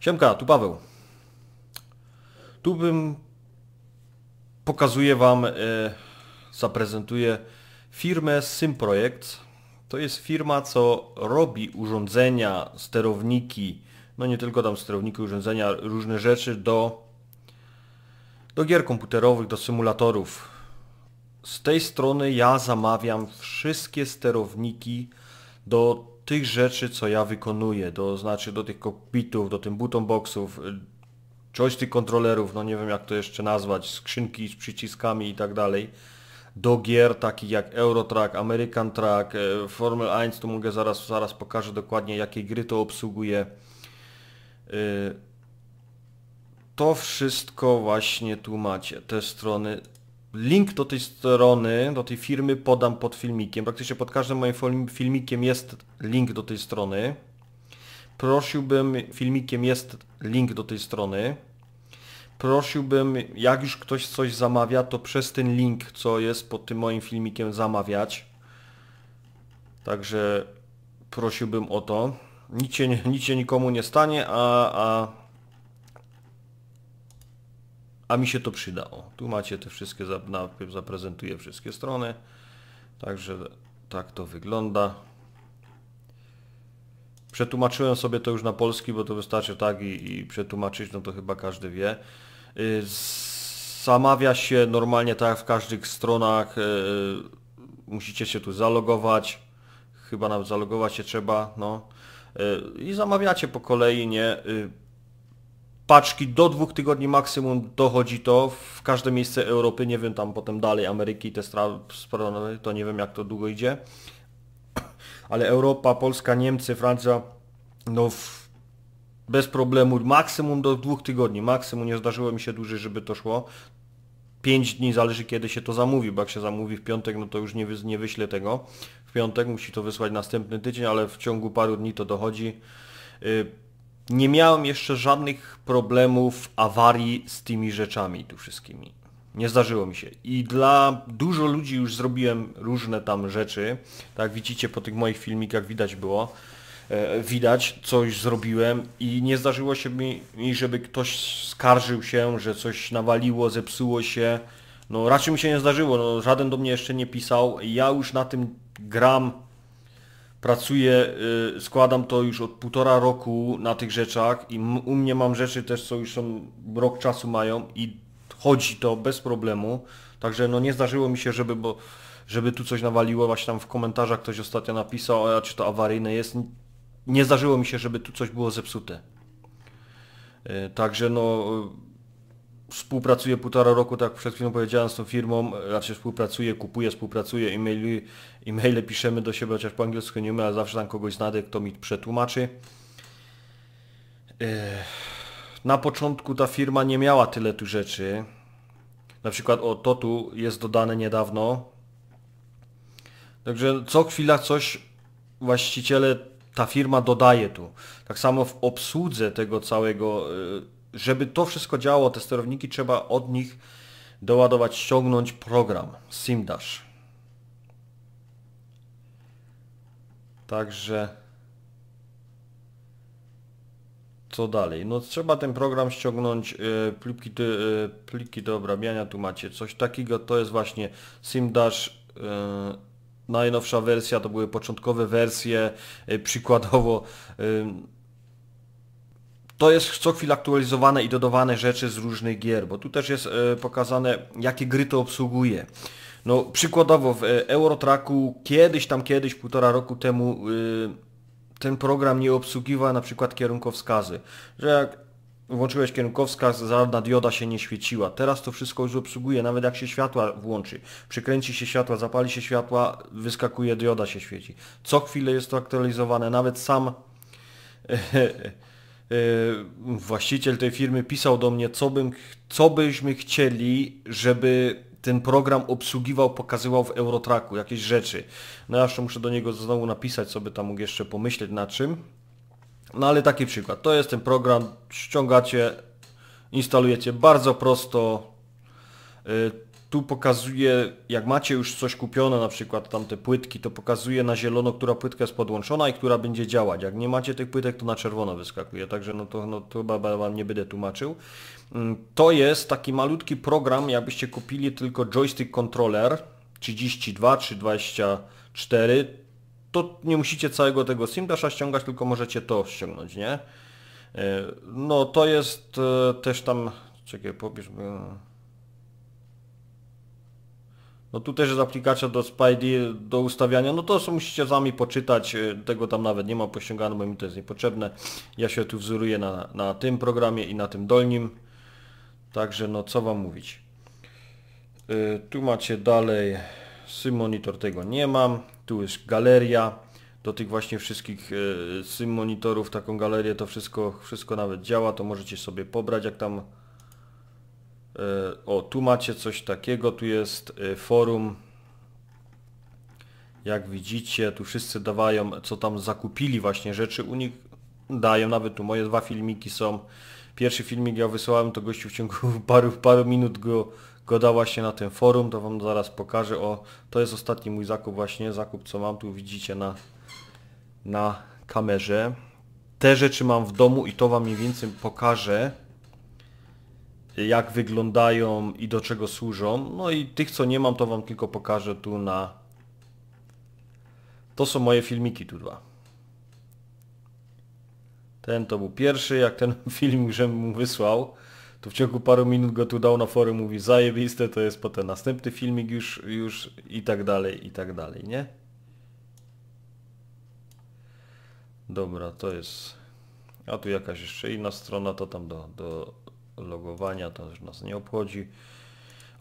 Siemka, tu Paweł. Tu bym pokazuje Wam, e, zaprezentuję firmę Symprojekt. To jest firma, co robi urządzenia, sterowniki, no nie tylko tam sterowniki, urządzenia, różne rzeczy do, do gier komputerowych, do symulatorów. Z tej strony ja zamawiam wszystkie sterowniki do tych rzeczy, co ja wykonuję, do, znaczy do tych kokpitów, do tych button boxów, y, tych kontrolerów, no nie wiem jak to jeszcze nazwać, skrzynki z przyciskami i tak dalej, do gier takich jak Eurotrack, American Track, y, Formel 1, tu mogę zaraz, zaraz pokażę dokładnie jakie gry to obsługuje. Y, to wszystko właśnie tu macie, te strony Link do tej strony, do tej firmy podam pod filmikiem. Praktycznie pod każdym moim filmikiem jest link do tej strony. Prosiłbym, filmikiem jest link do tej strony. Prosiłbym, jak już ktoś coś zamawia, to przez ten link, co jest pod tym moim filmikiem, zamawiać. Także prosiłbym o to. Nic się, nic się nikomu nie stanie, a, a a mi się to przydało. Tu macie te wszystkie, zaprezentuję wszystkie strony. Także tak to wygląda. Przetłumaczyłem sobie to już na polski, bo to wystarczy tak i, i przetłumaczyć, no to chyba każdy wie. Y, zamawia się normalnie tak w każdych stronach. Y, musicie się tu zalogować. Chyba nawet zalogować się trzeba, no. Y, I zamawiacie po kolei, nie? paczki do dwóch tygodni maksimum dochodzi to w każde miejsce Europy, nie wiem tam potem dalej Ameryki, te strony, to nie wiem jak to długo idzie, ale Europa, Polska, Niemcy, Francja, no w, bez problemu, maksimum do dwóch tygodni, maksimum, nie zdarzyło mi się dłużej, żeby to szło, pięć dni, zależy kiedy się to zamówi, bo jak się zamówi w piątek, no to już nie, wy, nie wyślę tego. W piątek musi to wysłać następny tydzień, ale w ciągu paru dni to dochodzi. Yy, nie miałem jeszcze żadnych problemów, awarii z tymi rzeczami tu wszystkimi. Nie zdarzyło mi się. I dla dużo ludzi już zrobiłem różne tam rzeczy. Tak widzicie po tych moich filmikach widać było. E, widać, coś zrobiłem i nie zdarzyło się mi, żeby ktoś skarżył się, że coś nawaliło, zepsuło się. No raczej mi się nie zdarzyło, no, żaden do mnie jeszcze nie pisał. Ja już na tym gram pracuję, y, składam to już od półtora roku na tych rzeczach i u mnie mam rzeczy też, co już są, rok czasu mają i chodzi to bez problemu. Także no nie zdarzyło mi się, żeby, bo, żeby tu coś nawaliło, właśnie tam w komentarzach ktoś ostatnio napisał, a czy to awaryjne jest. Nie zdarzyło mi się, żeby tu coś było zepsute. Y, także no współpracuję półtora roku, tak przed chwilą powiedziałem, z tą firmą, raczej znaczy współpracuję, kupuję, współpracuję, e-maili, e-maile piszemy do siebie, chociaż po angielsku nie umiem, ale zawsze tam kogoś znajdę, kto mi przetłumaczy. E, na początku ta firma nie miała tyle tu rzeczy. Na przykład o to tu jest dodane niedawno. Także co chwila coś właściciele, ta firma dodaje tu. Tak samo w obsłudze tego całego e, żeby to wszystko działało, te sterowniki, trzeba od nich doładować, ściągnąć program SimDash. Także co dalej? No trzeba ten program ściągnąć, yy, pliki, do, yy, pliki do obrabiania, tu macie coś takiego, to jest właśnie SimDash, yy, najnowsza wersja, to były początkowe wersje, y, przykładowo y, to jest co chwilę aktualizowane i dodawane rzeczy z różnych gier, bo tu też jest e, pokazane, jakie gry to obsługuje. No przykładowo w e, Eurotraku kiedyś tam kiedyś, półtora roku temu e, ten program nie obsługiwał na przykład kierunkowskazy, że jak włączyłeś kierunkowskaz, żadna dioda się nie świeciła. Teraz to wszystko już obsługuje, nawet jak się światła włączy, przykręci się światła, zapali się światła, wyskakuje dioda się świeci. Co chwilę jest to aktualizowane, nawet sam Y, właściciel tej firmy pisał do mnie, co, bym, co byśmy chcieli, żeby ten program obsługiwał, pokazywał w Eurotraku jakieś rzeczy. No jeszcze muszę do niego znowu napisać, co by tam mógł jeszcze pomyśleć na czym. No ale taki przykład. To jest ten program, ściągacie, instalujecie bardzo prosto. Yy, tu pokazuje, jak macie już coś kupione, na przykład tamte płytki, to pokazuje na zielono, która płytka jest podłączona i która będzie działać. Jak nie macie tych płytek, to na czerwono wyskakuje, także no to, no, to chyba Wam nie będę tłumaczył. Mm, to jest taki malutki program, jakbyście kupili tylko joystick controller 32 czy 24, to nie musicie całego tego Simdasha ściągać, tylko możecie to ściągnąć, nie? E, no to jest e, też tam, czekaj, pobierzmy. Bo... No tu też jest aplikacja do Spidey, do ustawiania, no to musicie sami poczytać, y, tego tam nawet nie mam pościągane, bo mi to jest niepotrzebne. Ja się tu wzoruję na, na tym programie i na tym dolnim. Także no co wam mówić. Yy, tu macie dalej symonitor tego nie mam. Tu jest galeria. Do tych właśnie wszystkich yy, taką galerię to wszystko, wszystko nawet działa, to możecie sobie pobrać jak tam E, o, tu macie coś takiego, tu jest e, forum. Jak widzicie, tu wszyscy dawają, co tam zakupili właśnie rzeczy u nich. Dają, nawet tu moje dwa filmiki są. Pierwszy filmik ja wysłałem, to gościu w ciągu paru, paru minut go, go dała się na tym forum, to Wam zaraz pokażę. O, to jest ostatni mój zakup właśnie, zakup co mam, tu widzicie na, na kamerze. Te rzeczy mam w domu i to Wam mniej więcej pokażę jak wyglądają i do czego służą. No i tych, co nie mam, to Wam tylko pokażę tu na... To są moje filmiki tu dwa. Ten to był pierwszy, jak ten filmik, że mu wysłał, to w ciągu paru minut go tu dał na forum, mówi zajebiste, to jest potem następny filmik już, już i tak dalej, i tak dalej, nie? Dobra, to jest... A tu jakaś jeszcze inna strona, to tam do, do logowania to już nas nie obchodzi.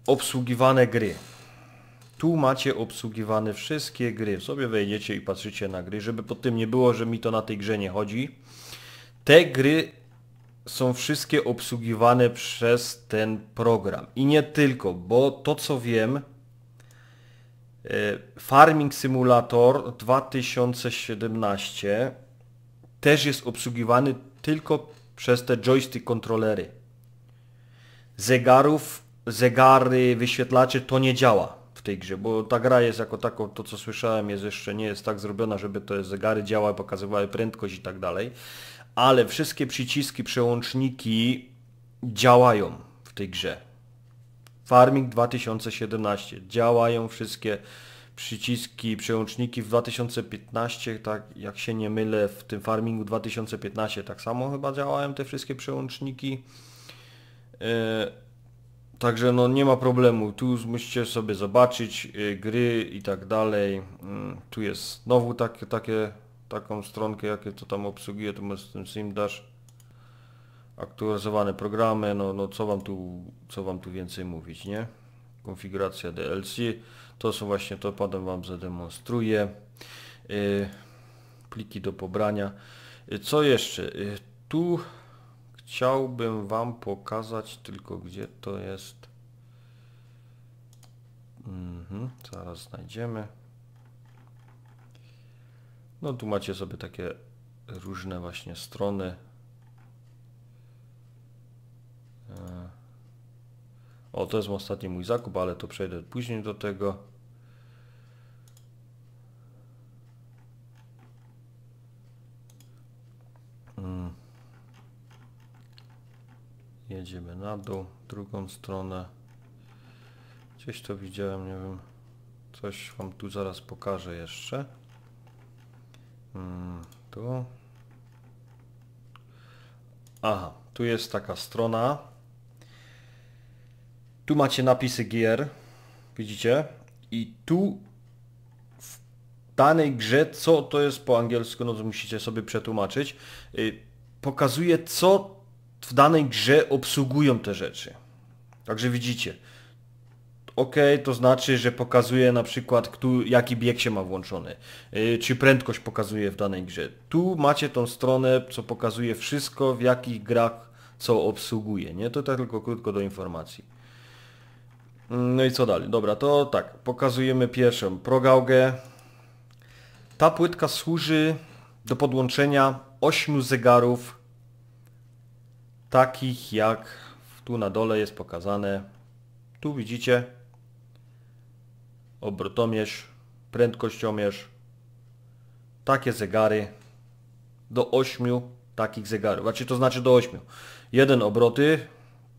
Obsługiwane gry. Tu macie obsługiwane wszystkie gry. Sobie wejdziecie i patrzycie na gry, żeby pod tym nie było, że mi to na tej grze nie chodzi. Te gry są wszystkie obsługiwane przez ten program. I nie tylko, bo to co wiem, e, Farming Simulator 2017 też jest obsługiwany tylko przez te joystick kontrolery zegarów, zegary, wyświetlacze, to nie działa w tej grze, bo ta gra jest jako taką, to co słyszałem jest jeszcze nie jest tak zrobiona, żeby te zegary działały, pokazywały prędkość i tak dalej, ale wszystkie przyciski, przełączniki działają w tej grze. Farming 2017, działają wszystkie przyciski, przełączniki w 2015, tak jak się nie mylę, w tym farmingu 2015 tak samo chyba działałem te wszystkie przełączniki. E, także no nie ma problemu, tu musicie sobie zobaczyć e, gry i tak dalej. Mm, tu jest znowu takie, takie, taką stronkę, jakie to tam obsługuje, to jest ten SimDash. Aktualizowane programy, no, no co, wam tu, co wam tu więcej mówić, nie? Konfiguracja DLC, to są właśnie to, potem wam zademonstruję. E, pliki do pobrania. Co jeszcze? Tu Chciałbym Wam pokazać, tylko gdzie to jest. Mhm, zaraz znajdziemy. No tu macie sobie takie różne właśnie strony. E, o, to jest ostatni mój zakup, ale to przejdę później do tego. jedziemy na dół, drugą stronę. Gdzieś to widziałem, nie wiem. Coś wam tu zaraz pokażę jeszcze. Hmm, tu. Aha, tu jest taka strona. Tu macie napisy gier. Widzicie? I tu w danej grze, co to jest po angielsku, no to musicie sobie przetłumaczyć, y, pokazuje co w danej grze obsługują te rzeczy. Także widzicie. OK, to znaczy, że pokazuje na przykład, kto, jaki bieg się ma włączony, yy, czy prędkość pokazuje w danej grze. Tu macie tą stronę, co pokazuje wszystko, w jakich grach co obsługuje, nie? To tak tylko krótko do informacji. Mm, no i co dalej? Dobra, to tak, pokazujemy pierwszą progaugę. Ta płytka służy do podłączenia 8 zegarów takich jak tu na dole jest pokazane. Tu widzicie obrotomierz, prędkościomierz, takie zegary do 8 takich zegarów. Znaczy to znaczy do 8. Jeden obroty,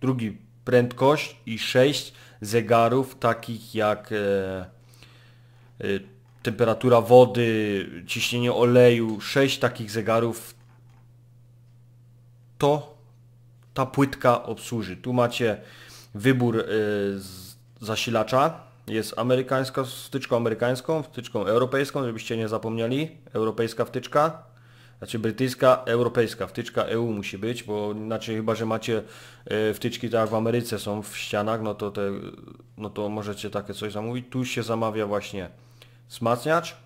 drugi prędkość i 6 zegarów takich jak e, e, temperatura wody, ciśnienie oleju, 6 takich zegarów to ta płytka obsłuży. Tu macie wybór y, zasilacza. Jest amerykańska wtyczką amerykańską, wtyczką europejską, żebyście nie zapomnieli. Europejska wtyczka, znaczy brytyjska, europejska, wtyczka EU musi być, bo inaczej chyba, że macie y, wtyczki tak jak w Ameryce są w ścianach, no to, te, no to możecie takie coś zamówić. Tu się zamawia właśnie wzmacniacz,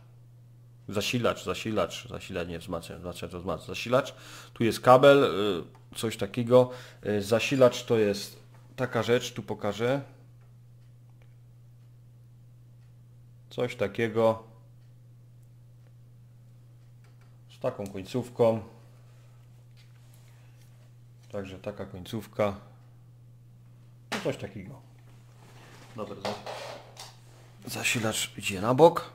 zasilacz, zasilacz, zasilacz, wzmacniacz, wzmacniacz, wzmacniacz, zasilacz. Tu jest kabel, y, coś takiego. E, zasilacz to jest taka rzecz, tu pokażę. Coś takiego z taką końcówką. Także taka końcówka. No coś takiego. Dobra, zasilacz idzie na bok.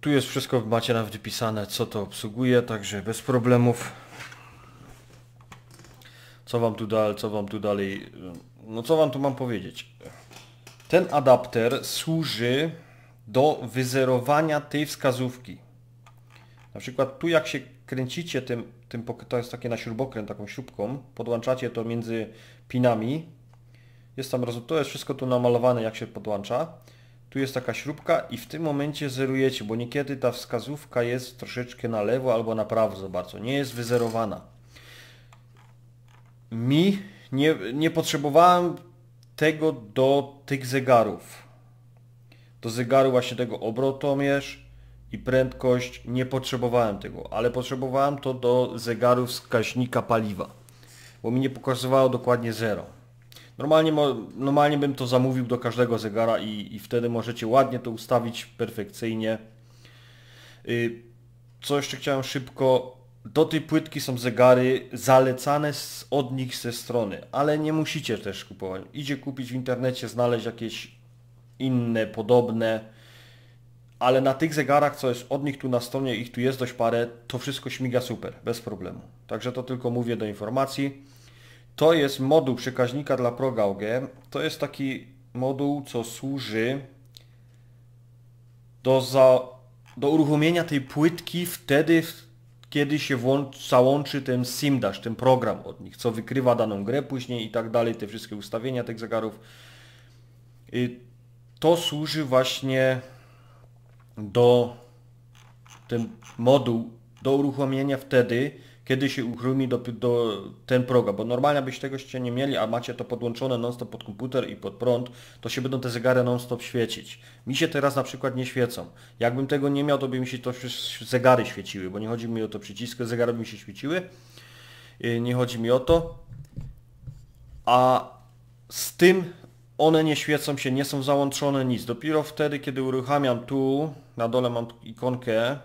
Tu jest wszystko, macie nawet wypisane co to obsługuje, także bez problemów co wam tu dalej, co wam tu dalej... No co wam tu mam powiedzieć? Ten adapter służy do wyzerowania tej wskazówki. Na przykład tu jak się kręcicie tym, tym to jest takie na śrubokręt, taką śrubką, podłączacie to między pinami, jest tam, to jest wszystko tu namalowane jak się podłącza, tu jest taka śrubka i w tym momencie zerujecie, bo niekiedy ta wskazówka jest troszeczkę na lewo albo na prawo za bardzo, nie jest wyzerowana mi nie, nie potrzebowałem tego do tych zegarów. Do zegaru właśnie tego obrotomierz i prędkość nie potrzebowałem tego, ale potrzebowałem to do zegaru wskaźnika paliwa, bo mi nie pokazywało dokładnie zero. Normalnie, normalnie bym to zamówił do każdego zegara i, i wtedy możecie ładnie to ustawić perfekcyjnie. Y, co jeszcze chciałem szybko do tej płytki są zegary zalecane z, od nich ze strony, ale nie musicie też kupować. Idzie kupić w internecie, znaleźć jakieś inne, podobne, ale na tych zegarach, co jest od nich tu na stronie, ich tu jest dość parę, to wszystko śmiga super, bez problemu. Także to tylko mówię do informacji. To jest moduł przekaźnika dla ProGauge. To jest taki moduł, co służy do, za, do uruchomienia tej płytki wtedy, w kiedy się załączy ten simdash, ten program od nich, co wykrywa daną grę później i tak dalej, te wszystkie ustawienia tych zegarów. Y, to służy właśnie do ten moduł do uruchomienia wtedy, kiedy się uruchomi do, do, ten program, bo normalnie byście tego się nie mieli, a macie to podłączone non-stop pod komputer i pod prąd, to się będą te zegary non-stop świecić. Mi się teraz na przykład nie świecą. Jakbym tego nie miał, to by mi się to zegary świeciły, bo nie chodzi mi o to przycisk, zegary by mi się świeciły. Y, nie chodzi mi o to. A z tym one nie świecą się, nie są załączone nic. Dopiero wtedy, kiedy uruchamiam tu, na dole mam ikonkę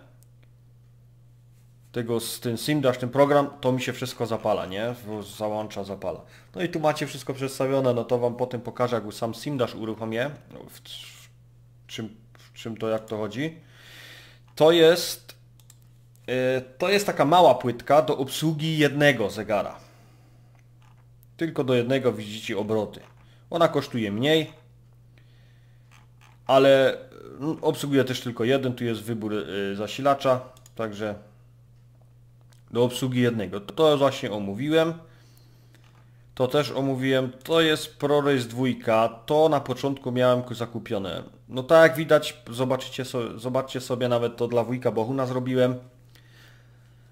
tego z tym Simdash, ten program, to mi się wszystko zapala, nie? Załącza, zapala. No i tu macie wszystko przedstawione, no to Wam potem pokażę, jak sam Simdash uruchomię, no, w, czym, w czym to, jak to chodzi. To jest, yy, to jest taka mała płytka do obsługi jednego zegara. Tylko do jednego widzicie obroty. Ona kosztuje mniej, ale y, obsługuje też tylko jeden, tu jest wybór yy, zasilacza, także do obsługi jednego. To właśnie omówiłem. To też omówiłem. To jest ProRace 2. To na początku miałem zakupione. No tak jak widać, zobaczycie so, zobaczcie sobie nawet to dla wujka Bohuna zrobiłem.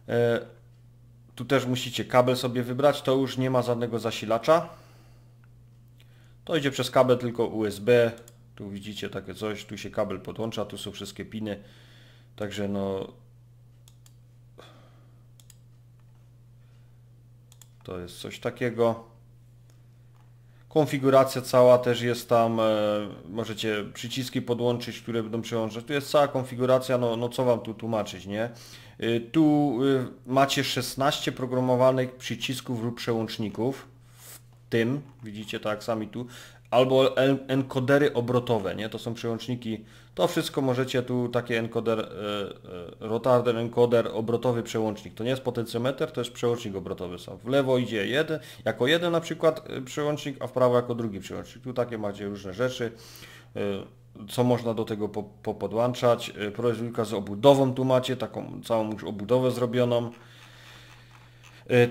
E, tu też musicie kabel sobie wybrać. To już nie ma żadnego zasilacza. To idzie przez kabel tylko USB. Tu widzicie takie coś. Tu się kabel podłącza. Tu są wszystkie piny. Także no To jest coś takiego. Konfiguracja cała też jest tam, e, możecie przyciski podłączyć, które będą przyłączać. Tu jest cała konfiguracja, no, no co Wam tu tłumaczyć, nie? E, tu e, macie 16 programowanych przycisków lub przełączników, w tym, widzicie tak sami tu, albo enkodery obrotowe, nie? To są przełączniki. To wszystko możecie tu takie enkoder, e, e, rotarder, enkoder, obrotowy przełącznik. To nie jest potencjometr, to jest przełącznik obrotowy sam. W lewo idzie jeden, jako jeden na przykład e, przełącznik, a w prawo jako drugi przełącznik. Tu takie macie różne rzeczy. co można do tego popodłączać. Po Prozulka z obudową tu macie, taką całą już obudowę zrobioną.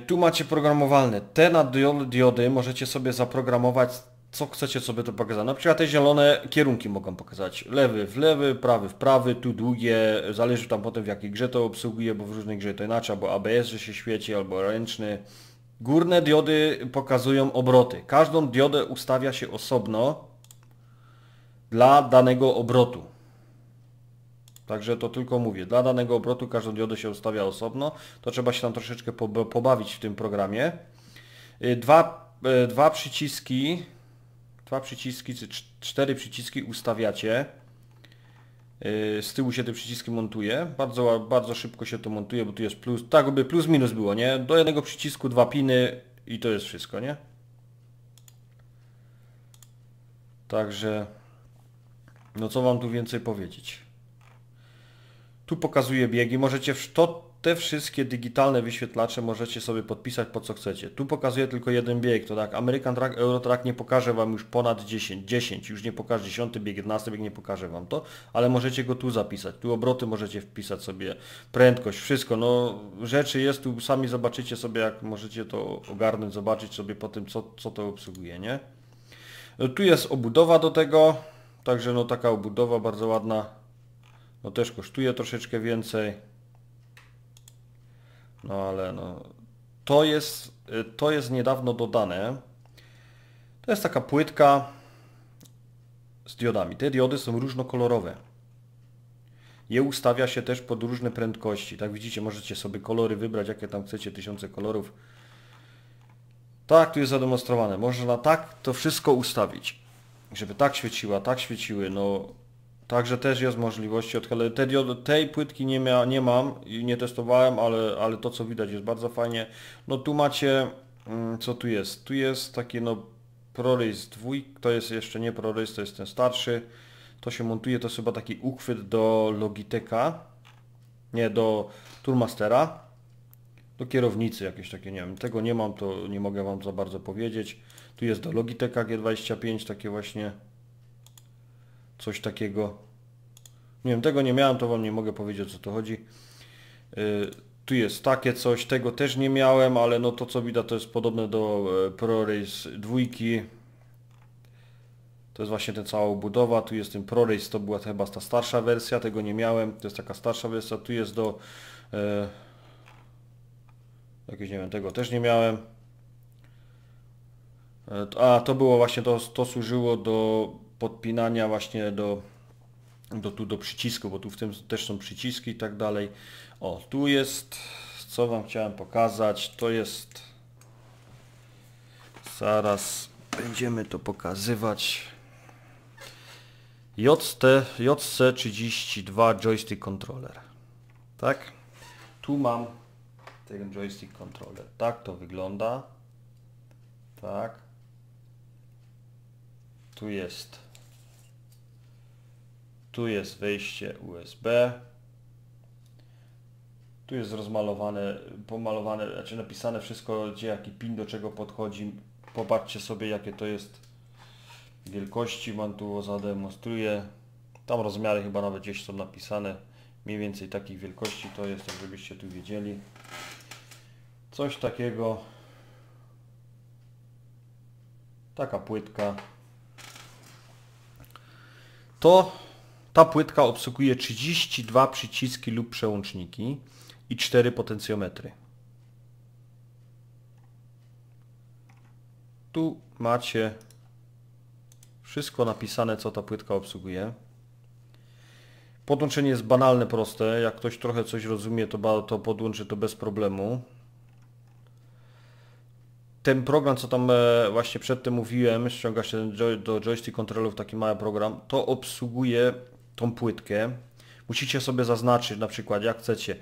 Tu macie programowalne. Te na diody możecie sobie zaprogramować co chcecie sobie to pokazać. Na przykład te zielone kierunki mogą pokazać. Lewy w lewy, prawy w prawy, tu długie, zależy tam potem w jakiej grze to obsługuje, bo w różnych grze to inaczej, albo ABS, że się świeci, albo ręczny. Górne diody pokazują obroty. Każdą diodę ustawia się osobno dla danego obrotu. Także to tylko mówię. Dla danego obrotu każdą diodę się ustawia osobno. To trzeba się tam troszeczkę pobawić w tym programie. Y, dwa, y, dwa przyciski dwa przyciski czy cztery przyciski ustawiacie. Y, z tyłu się te przyciski montuje. Bardzo, bardzo szybko się to montuje, bo tu jest plus. Tak, by plus minus było, nie? Do jednego przycisku dwa piny i to jest wszystko, nie? Także no co wam tu więcej powiedzieć? Tu pokazuję biegi. Możecie w to te wszystkie digitalne wyświetlacze możecie sobie podpisać po co chcecie. Tu pokazuję tylko jeden bieg, to tak, American Track, nie pokaże Wam już ponad 10, 10, już nie pokaże 10 bieg, 11 bieg nie pokaże Wam to, ale możecie go tu zapisać, tu obroty możecie wpisać sobie, prędkość, wszystko, no rzeczy jest tu, sami zobaczycie sobie jak możecie to ogarnąć, zobaczyć sobie po tym co, co to obsługuje, nie? E, tu jest obudowa do tego, także no taka obudowa bardzo ładna, no też kosztuje troszeczkę więcej. No ale no. To jest, y, to jest niedawno dodane. To jest taka płytka z diodami. Te diody są różnokolorowe. Je ustawia się też pod różne prędkości. Tak widzicie, możecie sobie kolory wybrać, jakie tam chcecie, tysiące kolorów. Tak, tu jest zademonstrowane. Można tak to wszystko ustawić. Żeby tak świeciła, tak świeciły, no Także też jest możliwość odchylenia. Te tej płytki nie, mia, nie mam i nie testowałem, ale, ale to co widać jest bardzo fajnie. No tu macie, mm, co tu jest? Tu jest takie no ProRace 2, to jest jeszcze nie ProRace, to jest ten starszy. To się montuje, to jest chyba taki uchwyt do Logitecha, nie, do Tourmastera, do kierownicy jakieś takie, nie wiem, tego nie mam, to nie mogę Wam za bardzo powiedzieć. Tu jest do Logitecha G25, takie właśnie coś takiego. Nie wiem, tego nie miałem, to Wam nie mogę powiedzieć o co tu chodzi. Y, tu jest takie coś, tego też nie miałem, ale no to co widać to jest podobne do e, ProRace dwójki. To jest właśnie ta cała budowa, tu jest ten ProRace, to była chyba ta starsza wersja, tego nie miałem, to jest taka starsza wersja, tu jest do... Yy, jakieś, nie wiem, tego też nie miałem. E, a to było właśnie, to, to służyło do podpinania właśnie do, do tu do przycisku, bo tu w tym też są przyciski i tak dalej. O, tu jest, co Wam chciałem pokazać, to jest, zaraz będziemy to pokazywać. JC, JC32 Joystick Controller. Tak? Tu mam ten joystick controller. Tak to wygląda. Tak. Tu jest tu jest wejście USB. Tu jest rozmalowane, pomalowane, znaczy napisane wszystko, gdzie jaki pin do czego podchodzi. Popatrzcie sobie jakie to jest wielkości. Mam tu zademonstruję. Tam rozmiary chyba nawet gdzieś są napisane. Mniej więcej takich wielkości to jest, tak żebyście tu wiedzieli. Coś takiego. Taka płytka. To ta płytka obsługuje 32 przyciski lub przełączniki i 4 potencjometry. Tu macie wszystko napisane, co ta płytka obsługuje. Podłączenie jest banalne, proste. Jak ktoś trochę coś rozumie, to, to podłączy to bez problemu. Ten program, co tam e, właśnie przedtem mówiłem, ściąga się do joystick controlów, taki mały program, to obsługuje tą płytkę, musicie sobie zaznaczyć na przykład jak chcecie,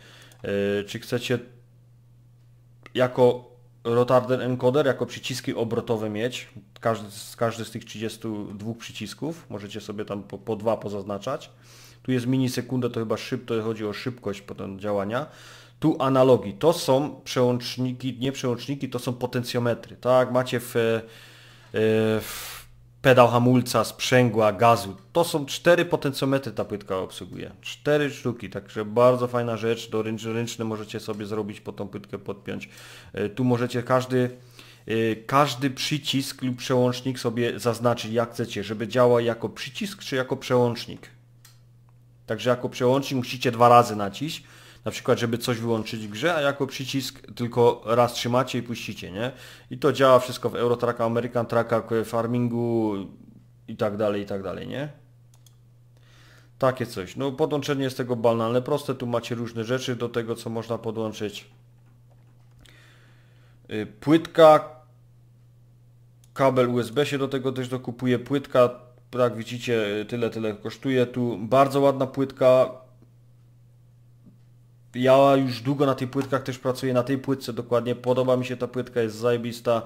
yy, czy chcecie jako Rotarden Encoder jako przyciski obrotowe mieć. Każdy, każdy z tych 32 przycisków możecie sobie tam po, po dwa pozaznaczać. Tu jest minisekunda, to chyba szybko, chodzi o szybkość potem działania. Tu analogi. To są przełączniki, nie przełączniki, to są potencjometry. Tak, macie w, e, w pedał hamulca, sprzęgła, gazu. To są cztery potencjometry ta płytka obsługuje. Cztery sztuki, także bardzo fajna rzecz. Do ręczne możecie sobie zrobić, po tą płytkę podpiąć. E, tu możecie każdy, e, każdy przycisk lub przełącznik sobie zaznaczyć jak chcecie, żeby działał jako przycisk czy jako przełącznik. Także jako przełącznik musicie dwa razy naciść na przykład, żeby coś wyłączyć w grze, a jako przycisk tylko raz trzymacie i puścicie, nie? I to działa wszystko w Eurotraka, American Traka, farmingu i tak dalej, i tak dalej, nie? Takie coś. No podłączenie jest tego banalne, proste, tu macie różne rzeczy do tego, co można podłączyć. Y, płytka, kabel USB się do tego też dokupuje, płytka, tak widzicie, tyle, tyle kosztuje tu. Bardzo ładna płytka, ja już długo na tych płytkach też pracuję, na tej płytce dokładnie. Podoba mi się ta płytka, jest zajebista.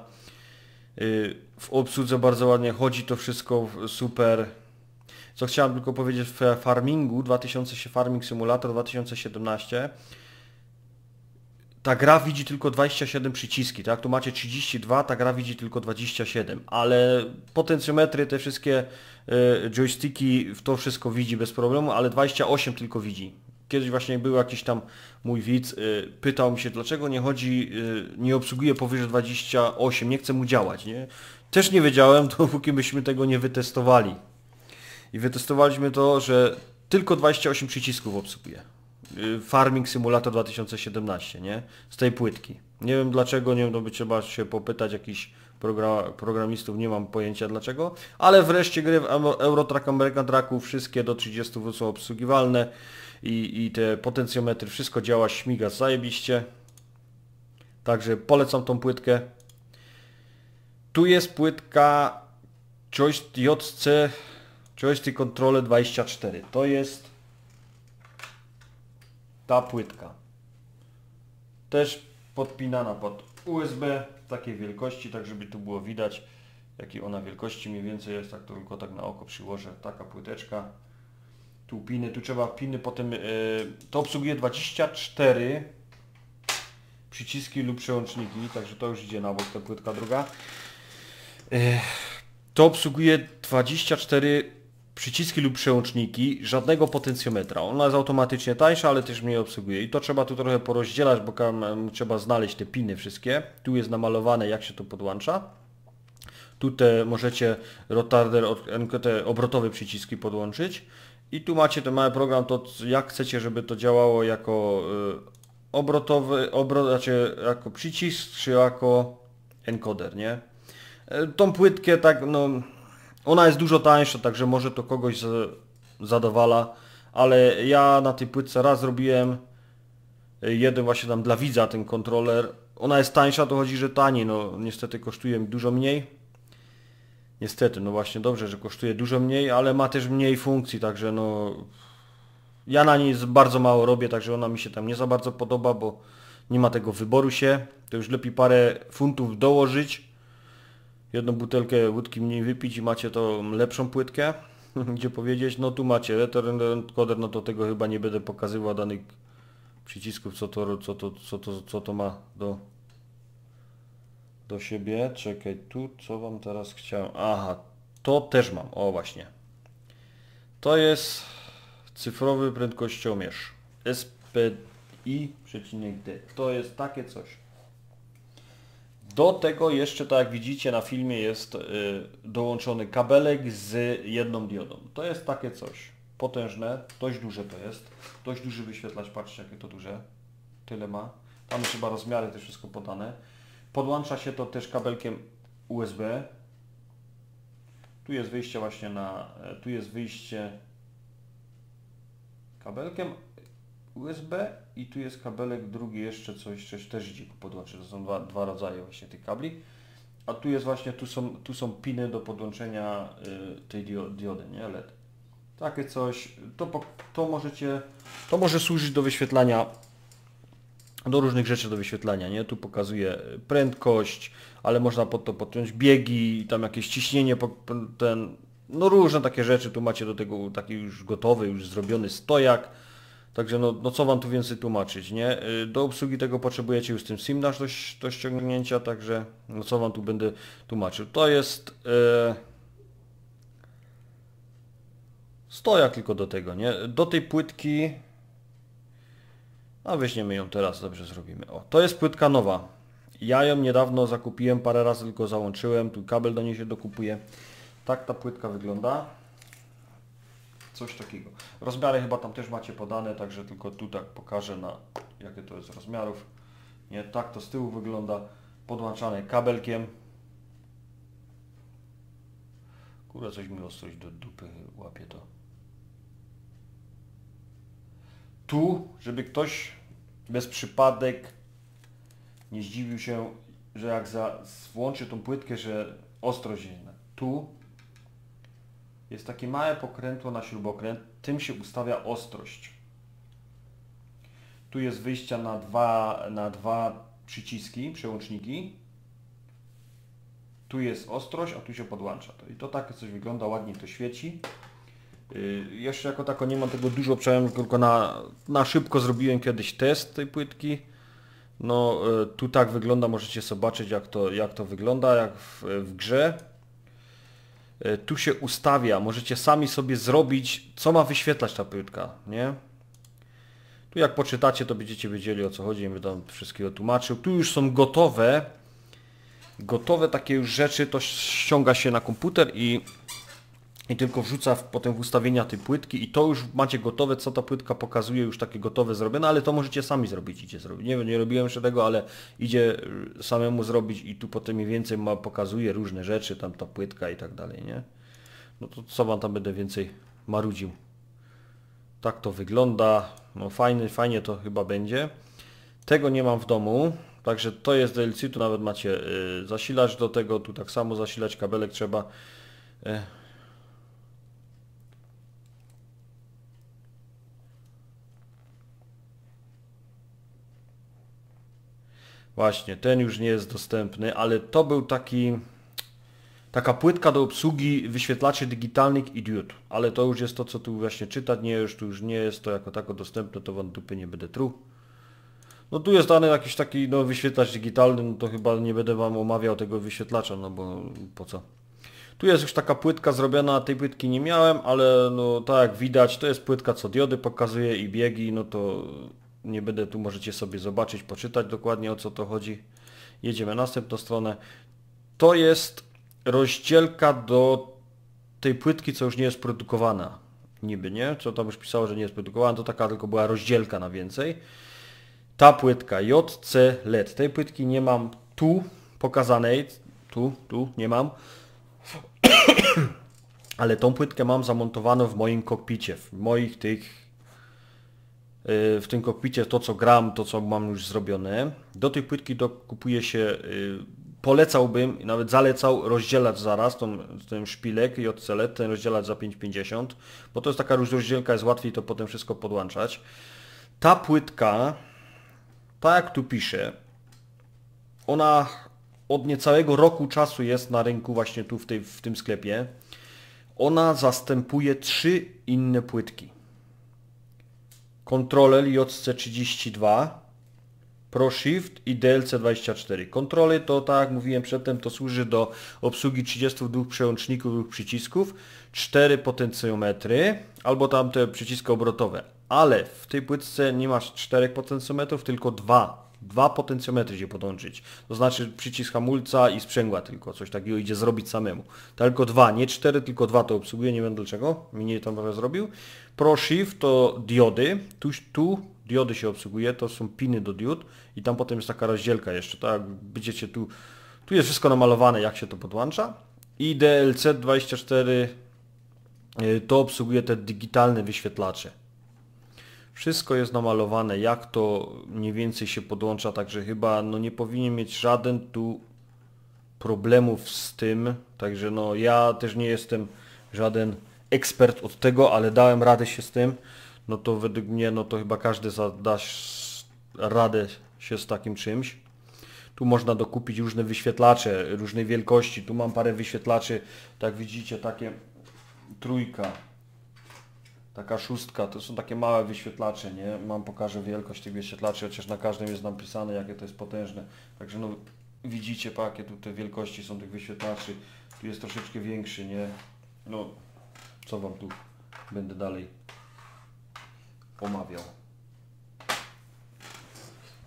Y, w obsłudze bardzo ładnie chodzi to wszystko, super. Co chciałem tylko powiedzieć, w farmingu, 2000, Farming Simulator 2017, ta gra widzi tylko 27 przyciski, tak? Tu macie 32, ta gra widzi tylko 27, ale potencjometry, te wszystkie y, joysticki, to wszystko widzi bez problemu, ale 28 tylko widzi kiedyś właśnie był jakiś tam mój widz, y, pytał mi się, dlaczego nie chodzi, y, nie obsługuje powyżej 28, nie chce mu działać, nie? Też nie wiedziałem, dopóki byśmy tego nie wytestowali. I wytestowaliśmy to, że tylko 28 przycisków obsługuje. Y, Farming Simulator 2017, nie? Z tej płytki. Nie wiem dlaczego, nie wiem, to by trzeba się popytać jakiś programistów, nie mam pojęcia dlaczego, ale wreszcie gry w Eurotrack American Trucku wszystkie do 30 są obsługiwalne i, i te potencjometry, wszystko działa, śmiga zajebiście. Także polecam tą płytkę. Tu jest płytka JC Joystick Controller 24. To jest ta płytka. Też podpinana pod USB takiej wielkości, tak żeby tu było widać jakiej ona wielkości mniej więcej jest, tak to tylko tak na oko przyłożę, taka płyteczka tu piny, tu trzeba piny, potem yy, to obsługuje 24 przyciski lub przełączniki, także to już idzie na bok ta płytka druga. Yy, to obsługuje 24 przyciski lub przełączniki, żadnego potencjometra. Ona jest automatycznie tańsza, ale też mniej obsługuje. I to trzeba tu trochę porozdzielać, bo trzeba znaleźć te piny wszystkie. Tu jest namalowane, jak się to podłącza. Tu możecie rotarder, te obrotowe przyciski podłączyć. I tu macie ten mały program, to jak chcecie, żeby to działało jako y, obrotowy, obro, znaczy jako przycisk, czy jako encoder, nie? Y, tą płytkę tak, no, ona jest dużo tańsza, także może to kogoś zadowala, ale ja na tej płytce raz zrobiłem y, jeden właśnie tam dla widza ten kontroler. Ona jest tańsza, to chodzi, że taniej, no niestety kosztuje dużo mniej, Niestety, no właśnie dobrze, że kosztuje dużo mniej, ale ma też mniej funkcji, także no... Ja na niej bardzo mało robię, także ona mi się tam nie za bardzo podoba, bo nie ma tego wyboru się. To już lepiej parę funtów dołożyć, jedną butelkę łódki mniej wypić i macie to lepszą płytkę, gdzie powiedzieć, no tu macie koder, no to tego chyba nie będę pokazywał danych przycisków, co to, co to, co to, co to ma do do siebie. Czekaj, tu co wam teraz chciałem... Aha, to też mam. O, właśnie. To jest cyfrowy prędkościomierz. SPI-D. To jest takie coś. Do tego jeszcze, tak jak widzicie na filmie, jest y, dołączony kabelek z jedną diodą. To jest takie coś. Potężne, dość duże to jest. Dość duży wyświetlacz, patrzcie jakie to duże. Tyle ma. Tam chyba rozmiary też wszystko podane. Podłącza się to też kabelkiem USB. Tu jest wyjście właśnie na, e, tu jest wyjście kabelkiem USB i tu jest kabelek drugi jeszcze coś, coś też dziku podłączy. To są dwa, dwa rodzaje właśnie tych kabli. A tu jest właśnie, tu są, tu są piny do podłączenia y, tej diody, nie? LED. Takie coś, to, to możecie, to może służyć do wyświetlania do różnych rzeczy do wyświetlania, nie? Tu pokazuje e, prędkość, ale można pod to podciąć biegi, tam jakieś ciśnienie, ten, no różne takie rzeczy, tu macie do tego taki już gotowy, już zrobiony stojak, także no, no co wam tu więcej tłumaczyć, nie? E, do obsługi tego potrzebujecie już tym SIMNASH do, do ściągnięcia, także no co wam tu będę tłumaczył. To jest... Yy... E, stojak tylko do tego, nie? Do tej płytki a weźmiemy ją teraz, dobrze zrobimy. O, to jest płytka nowa. Ja ją niedawno zakupiłem, parę razy tylko załączyłem, tu kabel do niej się dokupuje. Tak ta płytka wygląda. Coś takiego. Rozmiary chyba tam też macie podane, także tylko tu tak pokażę na jakie to jest rozmiarów. Nie, tak to z tyłu wygląda, podłączane kabelkiem. Kurde, coś mi ostrość do dupy łapie to. Tu, żeby ktoś bez przypadek nie zdziwił się, że jak za, włączy tą płytkę, że ostro zimna. Tu jest takie małe pokrętło na śrubokręt, tym się ustawia ostrość. Tu jest wyjścia na dwa, na dwa przyciski, przełączniki. Tu jest ostrość, a tu się podłącza. I to tak coś wygląda, ładnie to świeci. Y, Jeszcze jako tako nie mam tego dużo przejąłem, tylko na, na szybko zrobiłem kiedyś test tej płytki. No y, tu tak wygląda, możecie zobaczyć jak to, jak to wygląda, jak w, w grze. Y, tu się ustawia, możecie sami sobie zrobić, co ma wyświetlać ta płytka, nie? Tu jak poczytacie, to będziecie wiedzieli o co chodzi, nie będę wszystkiego tłumaczył. Tu już są gotowe, gotowe takie już rzeczy, to ściąga się na komputer i i tylko wrzuca w, potem w ustawienia tej płytki i to już macie gotowe, co ta płytka pokazuje, już takie gotowe zrobione, ale to możecie sami zrobić, idzie zrobić. Nie wiem, nie robiłem jeszcze tego, ale idzie y, samemu zrobić i tu potem mniej więcej ma, pokazuje różne rzeczy, tam ta płytka i tak dalej, nie? No to co wam tam będę więcej marudził. Tak to wygląda, no fajnie, fajnie to chyba będzie. Tego nie mam w domu, także to jest DLC, tu nawet macie yy, zasilacz do tego, tu tak samo zasilać, kabelek trzeba. E, Właśnie, ten już nie jest dostępny, ale to był taki... Taka płytka do obsługi wyświetlaczy digitalnych idiot. Ale to już jest to, co tu właśnie czytać. Nie, już tu już nie jest to jako tako dostępne, to wam dupy nie będę truł. No tu jest dany jakiś taki no, wyświetlacz digitalny, no to chyba nie będę wam omawiał tego wyświetlacza, no bo po co. Tu jest już taka płytka zrobiona, tej płytki nie miałem, ale no tak jak widać, to jest płytka co diody pokazuje i biegi, no to nie będę tu, możecie sobie zobaczyć, poczytać dokładnie o co to chodzi. Jedziemy na następną stronę. To jest rozdzielka do tej płytki, co już nie jest produkowana. Niby, nie? Co tam już pisało, że nie jest produkowana, to taka tylko była rozdzielka na więcej. Ta płytka JC LED. Tej płytki nie mam tu pokazanej. Tu, tu, nie mam. Ale tą płytkę mam zamontowaną w moim kokpicie, w moich tych Y, w tym kokpicie to, co gram, to, co mam już zrobione. Do tej płytki dokupuje się, y, polecałbym, nawet zalecał rozdzielać zaraz tą, ten szpilek i odcelet, ten rozdzielać za 5,50, bo to jest taka rozdzielka, jest łatwiej to potem wszystko podłączać. Ta płytka, tak jak tu pisze, ona od niecałego roku czasu jest na rynku właśnie tu w, tej, w tym sklepie. Ona zastępuje trzy inne płytki. Controller JC32, ProShift i DLC24. Kontrole to, tak jak mówiłem przedtem, to służy do obsługi 32 przełączników lub przycisków, 4 potencjometry albo tamte przyciski obrotowe. Ale w tej płytce nie masz 4 potencjometrów, tylko 2 dwa potencjometry gdzie podłączyć. To znaczy przycisk hamulca i sprzęgła tylko, coś takiego idzie zrobić samemu. Tylko dwa, nie cztery, tylko dwa to obsługuje, nie wiem dlaczego, mnie tam trochę zrobił. Pro Shift to diody, tu, tu diody się obsługuje, to są piny do diod i tam potem jest taka rozdzielka jeszcze, tak będziecie tu, tu jest wszystko namalowane jak się to podłącza. I DLC 24 y, to obsługuje te digitalne wyświetlacze. Wszystko jest namalowane, jak to mniej więcej się podłącza, także chyba no nie powinien mieć żaden tu problemów z tym, także no ja też nie jestem żaden ekspert od tego, ale dałem radę się z tym, no to według mnie no to chyba każdy da radę się z takim czymś. Tu można dokupić różne wyświetlacze różnej wielkości. Tu mam parę wyświetlaczy, tak widzicie, takie trójka, Taka szóstka, to są takie małe wyświetlacze, nie? Mam pokażę wielkość tych wyświetlaczy, chociaż na każdym jest napisane, jakie to jest potężne. Także no, widzicie, pa, jakie tu te wielkości są tych wyświetlaczy. Tu jest troszeczkę większy, nie? No, co Wam tu będę dalej omawiał.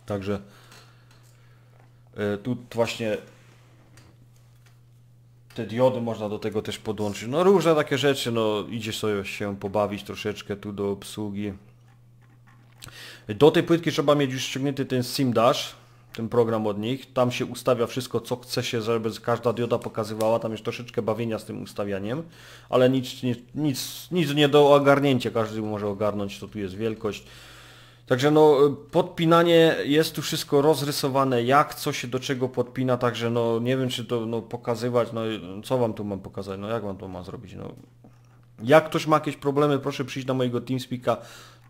Także e, tu właśnie te diody można do tego też podłączyć. No różne takie rzeczy, no idzie sobie się pobawić troszeczkę tu do obsługi. Do tej płytki trzeba mieć już ściągnięty ten SimDash, ten program od nich. Tam się ustawia wszystko, co chce się, żeby każda dioda pokazywała. Tam jest troszeczkę bawienia z tym ustawianiem, ale nic, nic, nic nie do ogarnięcia. Każdy może ogarnąć, to tu jest wielkość. Także no e, podpinanie jest tu wszystko rozrysowane, jak, co się do czego podpina, także no nie wiem czy to no, pokazywać, no co wam tu mam pokazać, no jak wam to ma zrobić, no. Jak ktoś ma jakieś problemy, proszę przyjść na mojego TeamSpeaka,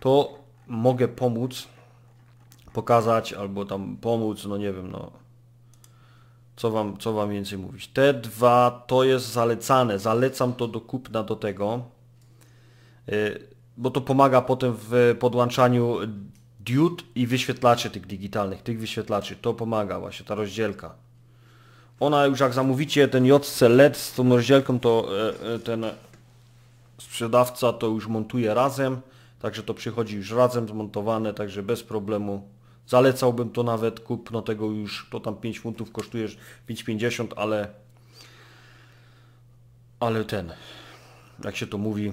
to mogę pomóc, pokazać albo tam pomóc, no nie wiem, no co wam, co wam więcej mówić. Te dwa to jest zalecane, zalecam to do kupna do tego. Yy, bo to pomaga potem w podłączaniu diod i wyświetlaczy tych digitalnych, tych wyświetlaczy. To pomaga właśnie ta rozdzielka. Ona już jak zamówicie ten JC LED z tą rozdzielką, to e, e, ten sprzedawca to już montuje razem, także to przychodzi już razem zmontowane, także bez problemu. Zalecałbym to nawet kupno tego już, to tam 5 funtów kosztuje 5,50, ale ale ten, jak się to mówi,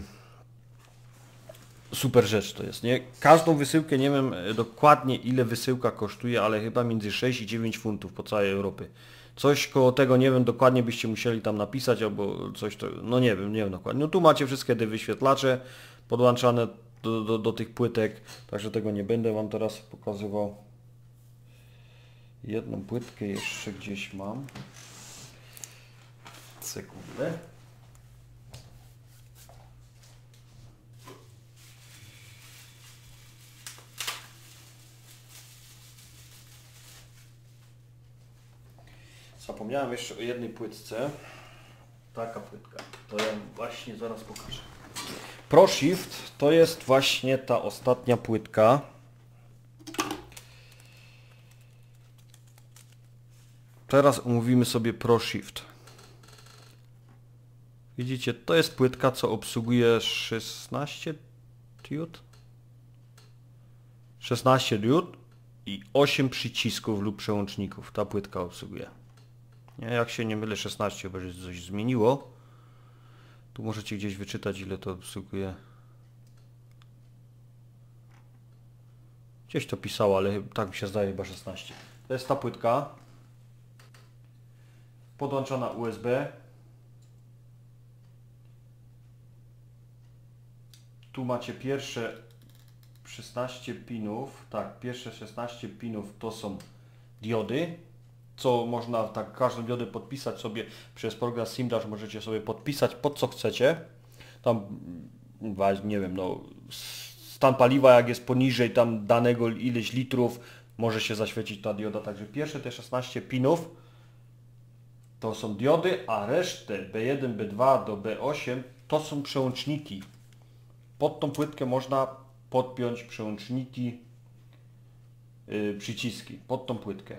super rzecz to jest, nie? Każdą wysyłkę, nie wiem e, dokładnie ile wysyłka kosztuje, ale chyba między 6 i 9 funtów po całej Europy. Coś koło tego, nie wiem, dokładnie byście musieli tam napisać albo coś, to, no nie wiem, nie wiem dokładnie. No tu macie wszystkie te wyświetlacze podłączane do, do, do tych płytek, także tego nie będę Wam teraz pokazywał. Jedną płytkę jeszcze gdzieś mam. Sekundę. Zapomniałem jeszcze o jednej płytce. Taka płytka. To ja właśnie zaraz pokażę. ProShift to jest właśnie ta ostatnia płytka. Teraz umówimy sobie ProShift. Widzicie, to jest płytka, co obsługuje 16 diod. 16 diod i 8 przycisków lub przełączników ta płytka obsługuje. Nie, jak się nie mylę, 16 chyba, że coś zmieniło. Tu możecie gdzieś wyczytać, ile to obsługuje. Gdzieś to pisało, ale tak mi się zdaje, chyba 16. To jest ta płytka. Podłączona USB. Tu macie pierwsze 16 pinów. Tak, pierwsze 16 pinów to są diody co można tak każdą diodę podpisać sobie przez program SimDash, możecie sobie podpisać pod co chcecie. Tam, mm, nie wiem, no, stan paliwa jak jest poniżej tam danego ileś litrów, może się zaświecić ta dioda. Także pierwsze te 16 pinów to są diody, a resztę B1, B2 do B8 to są przełączniki. Pod tą płytkę można podpiąć przełączniki, yy, przyciski, pod tą płytkę.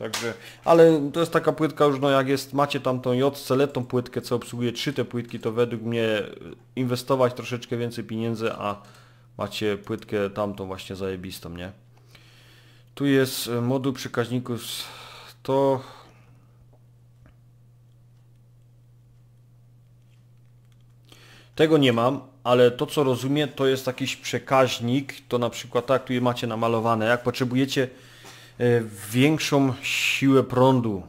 Także, ale to jest taka płytka już, no jak jest, macie tam tą JC, letą płytkę, co obsługuje trzy te płytki, to według mnie inwestować troszeczkę więcej pieniędzy, a macie płytkę tamtą właśnie zajebistą, nie? Tu jest e, moduł przekaźników to Tego nie mam, ale to co rozumiem, to jest jakiś przekaźnik, to na przykład tak, tu je macie namalowane, jak potrzebujecie E, większą siłę prądu.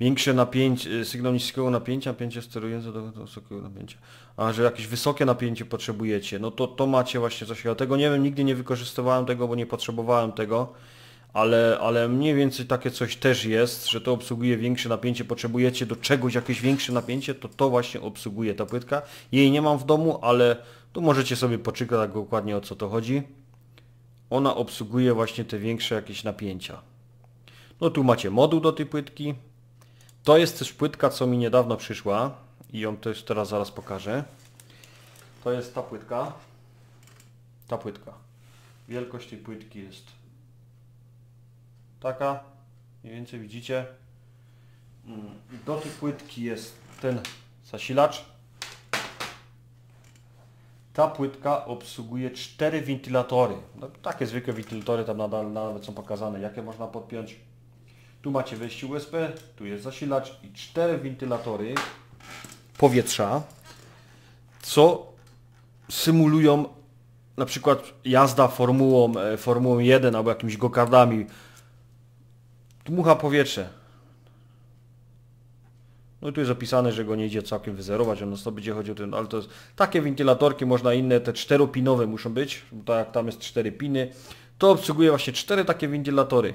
Większe napięcie, e, sygnał niskiego napięcia, napięcie sterujące do, do wysokiego napięcia. A że jakieś wysokie napięcie potrzebujecie, no to, to macie właśnie coś Ja Tego nie wiem, nigdy nie wykorzystywałem tego, bo nie potrzebowałem tego ale, ale mniej więcej takie coś też jest, że to obsługuje większe napięcie, potrzebujecie do czegoś jakieś większe napięcie, to to właśnie obsługuje ta płytka. Jej nie mam w domu, ale tu możecie sobie poczytać dokładnie o co to chodzi ona obsługuje właśnie te większe jakieś napięcia. No tu macie moduł do tej płytki. To jest też płytka, co mi niedawno przyszła i ją też teraz zaraz pokażę. To jest ta płytka. Ta płytka. Wielkość tej płytki jest taka. Mniej więcej widzicie. Mm, do tej płytki jest ten zasilacz ta płytka obsługuje cztery wentylatory. No, takie zwykłe wentylatory tam nadal nawet są pokazane, jakie można podpiąć. Tu macie wejście USB, tu jest zasilacz i cztery wentylatory powietrza, co symulują na przykład jazda formułą, e, formułą 1 albo jakimiś gokardami. mucha powietrze, no i tu jest opisane, że go nie idzie całkiem wyzerować, on to będzie o ten, ale to jest, takie wentylatorki można inne, te czteropinowe muszą być, bo tak jak tam jest cztery piny, to obsługuje właśnie cztery takie wentylatory.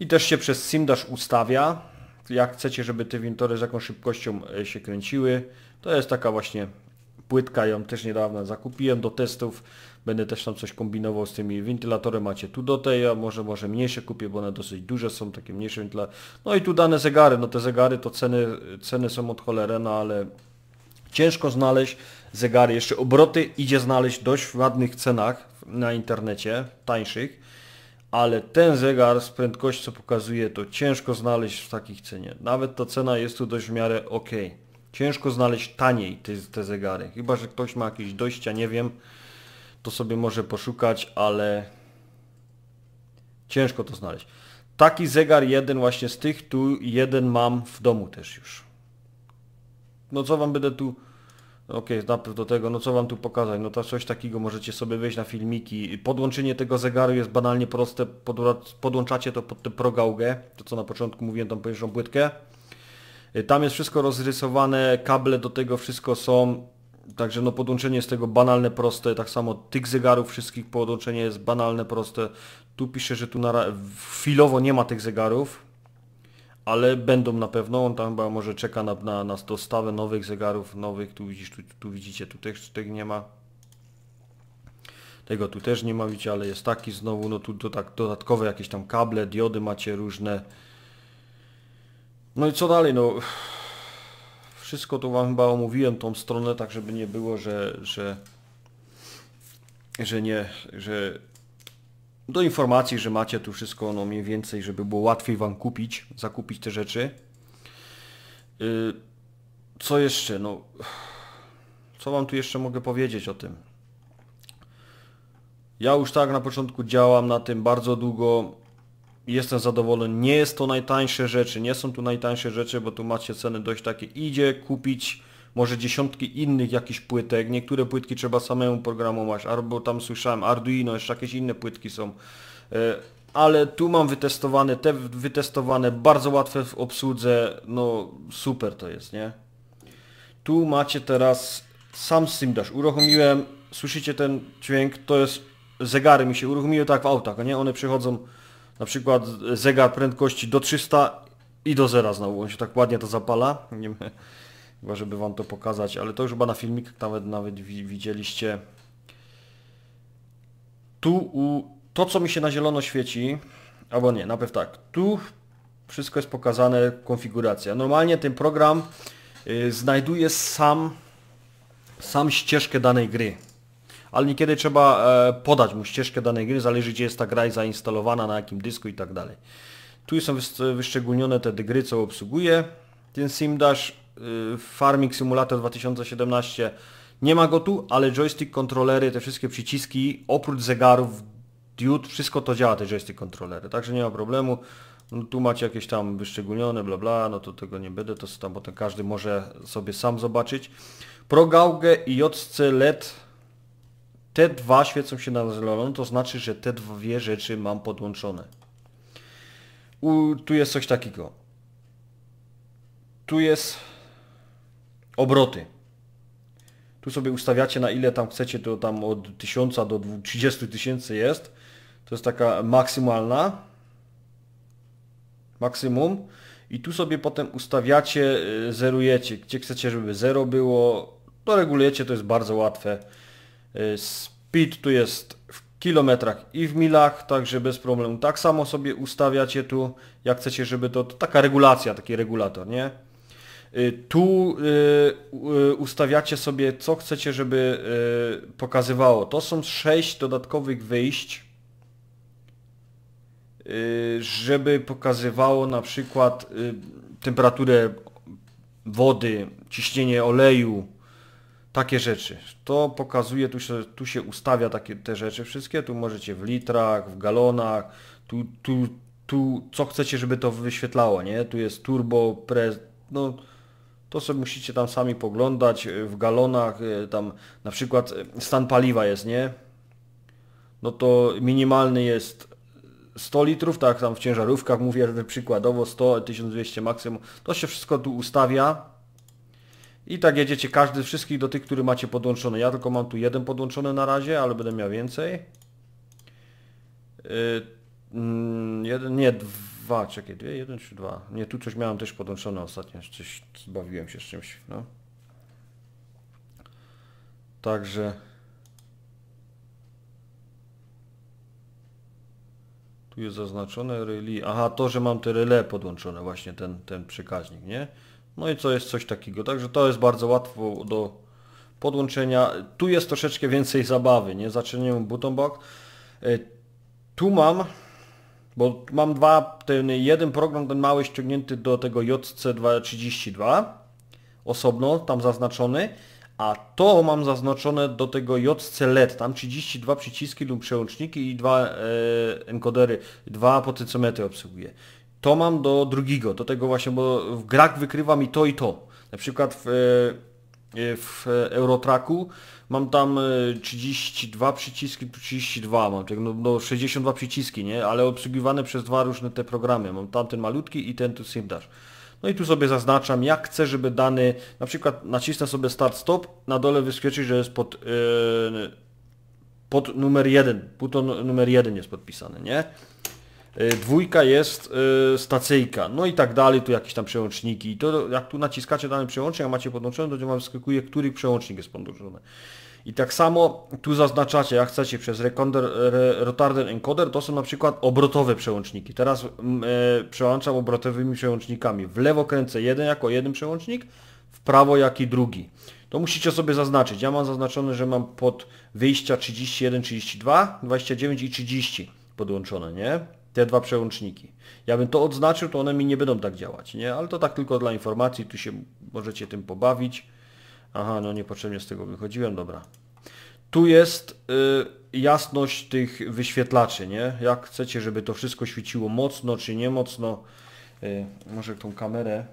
I też się przez SIMDASH ustawia, jak chcecie, żeby te wentylatory z jaką szybkością e, się kręciły. To jest taka właśnie płytka, ją też niedawno zakupiłem do testów. Będę też tam coś kombinował z tymi. Wentylatory macie tu do tej, a może, może mniejsze kupię, bo one dosyć duże są, takie mniejsze wentylatory. No i tu dane zegary. No te zegary to ceny, ceny są od cholery, no ale ciężko znaleźć zegary. Jeszcze obroty idzie znaleźć dość w ładnych cenach na internecie, tańszych ale ten zegar z prędkości co pokazuje to ciężko znaleźć w takich cenie. Nawet ta cena jest tu dość w miarę ok. Ciężko znaleźć taniej te, te zegary. Chyba, że ktoś ma jakieś dojścia, nie wiem to sobie może poszukać, ale ciężko to znaleźć. Taki zegar jeden właśnie z tych, tu jeden mam w domu też już. No co wam będę tu... Okej, okay, napływ do tego, no co wam tu pokazać? No to coś takiego możecie sobie wejść na filmiki. Podłączenie tego zegaru jest banalnie proste. Podłączacie to pod tę progałgę, to co na początku mówiłem, tą pojedynczą płytkę. Y, tam jest wszystko rozrysowane, kable do tego wszystko są. Także no podłączenie jest tego banalne, proste, tak samo tych zegarów wszystkich podłączenie jest banalne, proste. Tu pisze, że tu na, chwilowo nie ma tych zegarów, ale będą na pewno, on tam chyba może czeka na, na, na dostawę nowych zegarów, nowych, tu widzisz, tu, tu widzicie, tu też tych nie ma. Tego tu też nie ma, widzicie, ale jest taki znowu, no tu to tak dodatkowe jakieś tam kable, diody macie różne. No i co dalej, no wszystko to wam chyba omówiłem, tą stronę, tak żeby nie było, że, że, że nie, że do informacji, że macie tu wszystko no mniej więcej, żeby było łatwiej wam kupić, zakupić te rzeczy. Y, co jeszcze? No, co wam tu jeszcze mogę powiedzieć o tym? Ja już tak na początku działam na tym bardzo długo jestem zadowolony. Nie jest to najtańsze rzeczy, nie są tu najtańsze rzeczy, bo tu macie ceny dość takie. Idzie kupić może dziesiątki innych jakichś płytek. Niektóre płytki trzeba samemu programować, albo tam słyszałem Arduino, jeszcze jakieś inne płytki są. E, ale tu mam wytestowane, te wytestowane, bardzo łatwe w obsłudze, no super to jest, nie? Tu macie teraz sam SimDash. Uruchomiłem, słyszycie ten dźwięk, to jest zegary mi się uruchomiły tak w autach, nie? One przychodzą na przykład zegar prędkości do 300 i do zera znowu. On się tak ładnie to zapala. Nie wiem, chyba żeby wam to pokazać, ale to już chyba na filmikach nawet, nawet widzieliście. Tu u, to co mi się na zielono świeci, albo nie, najpierw tak, tu wszystko jest pokazane, konfiguracja. Normalnie ten program y, znajduje sam, sam ścieżkę danej gry ale niekiedy trzeba e, podać mu ścieżkę danej gry, zależy gdzie jest ta gra zainstalowana, na jakim dysku i tak dalej. Tu są wyszczególnione te gry, co obsługuje ten SimDash. Y, Farming Simulator 2017 nie ma go tu, ale joystick kontrolery, te wszystkie przyciski, oprócz zegarów, diod, wszystko to działa, te joystick kontrolery, także nie ma problemu. No, tu macie jakieś tam wyszczególnione, bla bla, no to tego nie będę, to tam potem każdy może sobie sam zobaczyć. Pro Gauge i JC LED te dwa świecą się na zielono, to znaczy, że te dwie rzeczy mam podłączone. U, tu jest coś takiego. Tu jest obroty. Tu sobie ustawiacie na ile tam chcecie, to tam od 1000 do 30 tysięcy jest. To jest taka maksymalna. Maksimum. I tu sobie potem ustawiacie, y, zerujecie, gdzie chcecie, żeby 0 było. To regulujecie, to jest bardzo łatwe. Y, speed tu jest w kilometrach i w milach, także bez problemu. Tak samo sobie ustawiacie tu, jak chcecie, żeby to, to taka regulacja, taki regulator, nie? Y, tu y, ustawiacie sobie, co chcecie, żeby pokazywało. To są 6 dodatkowych wyjść, żeby pokazywało na przykład temperaturę wody, ciśnienie oleju, takie rzeczy. To pokazuje, tu się, tu się ustawia takie, te rzeczy wszystkie, tu możecie w litrach, w galonach, tu, tu, tu co chcecie, żeby to wyświetlało, nie? Tu jest turbo, press, no to sobie musicie tam sami poglądać, y, w galonach, y, tam na przykład y, stan paliwa jest, nie? No to minimalny jest 100 litrów, tak tam w ciężarówkach mówię, przykładowo 100, 1200 maksimum, to się wszystko tu ustawia i tak jedziecie każdy, wszystkich do tych, który macie podłączony. Ja tylko mam tu jeden podłączony na razie, ale będę miał więcej. Yy, mm, jeden, nie, dwa, czekaj, dwie, jeden czy dwa. Nie, tu coś miałem też podłączone ostatnio, coś zbawiłem się z czymś, no. Także... Tu jest zaznaczone reli. Aha, to, że mam te relé podłączone, właśnie ten, ten przekaźnik, nie? No i co jest coś takiego. Także to jest bardzo łatwo do podłączenia. Tu jest troszeczkę więcej zabawy, nie? Zaczynamy button box. E, tu mam, bo mam dwa, ten jeden program, ten mały ściągnięty do tego JC232 osobno, tam zaznaczony, a to mam zaznaczone do tego JC LED, tam 32 przyciski lub przełączniki i dwa e, enkodery, dwa potencjometry obsługuje to mam do drugiego, do tego właśnie, bo w grach wykrywa mi to i to. Na przykład w, e, e, w Eurotraku mam tam 32 e, przyciski, 32 mam, tak, no, no 62 przyciski, nie? Ale obsługiwane przez dwa różne te programy. Mam tamten malutki i ten tu Simdash. No i tu sobie zaznaczam, jak chcę, żeby dany, na przykład nacisnę sobie start stop, na dole wyskoczy, że jest pod, yy, pod numer 1, buton numer 1 jest podpisany, nie? Y, dwójka jest y, stacyjka, no i tak dalej, tu jakieś tam przełączniki. I to jak tu naciskacie dany przełącznik, a macie podłączony, to wam wyskakuje, który przełącznik jest podłączony. I tak samo tu zaznaczacie, jak chcecie, przez recorder, re, encoder, to są na przykład obrotowe przełączniki. Teraz mm, e, przełączam obrotowymi przełącznikami. W lewo kręcę jeden jako jeden przełącznik, w prawo jak i drugi. To musicie sobie zaznaczyć. Ja mam zaznaczone, że mam pod wyjścia 31, 32, 29 i 30 podłączone, nie? te dwa przełączniki. Ja bym to odznaczył, to one mi nie będą tak działać, nie? Ale to tak tylko dla informacji, tu się możecie tym pobawić. Aha, no niepotrzebnie z tego wychodziłem, dobra. Tu jest y, jasność tych wyświetlaczy, nie? Jak chcecie, żeby to wszystko świeciło mocno czy nie mocno. Y, może tą kamerę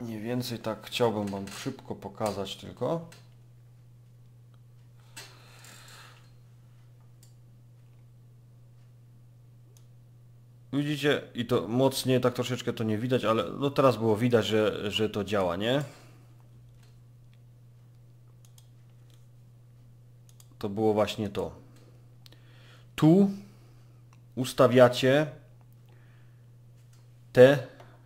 Nie więcej tak chciałbym Wam szybko pokazać tylko. Widzicie, i to mocnie, tak troszeczkę to nie widać, ale no teraz było widać, że, że to działa, nie? To było właśnie to. Tu ustawiacie te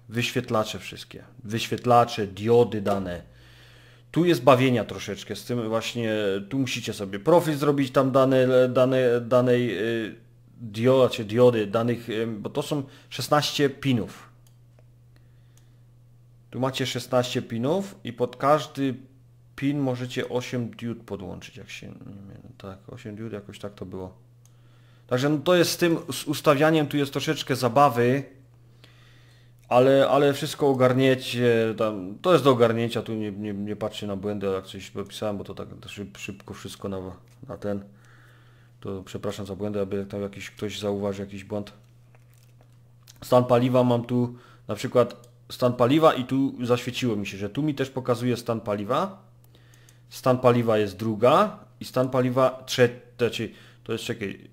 wyświetlacze wszystkie. Wyświetlacze, diody dane. Tu jest bawienia troszeczkę z tym właśnie, tu musicie sobie profil zrobić tam dane, dane, danej y, dioda czy diody danych, bo to są 16 pinów. Tu macie 16 pinów i pod każdy pin możecie 8 diod podłączyć, jak się nie mylę. Tak, 8 diod jakoś tak to było. Także no to jest z tym z ustawianiem, tu jest troszeczkę zabawy, ale, ale wszystko ogarniecie, tam, to jest do ogarnięcia, tu nie, nie, nie patrzcie na błędy, jak coś napisałem, bo to tak szybko wszystko na, na ten to przepraszam za błędy, aby tam jakiś ktoś zauważył jakiś błąd. Stan paliwa mam tu na przykład stan paliwa i tu zaświeciło mi się, że tu mi też pokazuje stan paliwa. Stan paliwa jest druga i stan paliwa trzecia, znaczy to jest czekaj,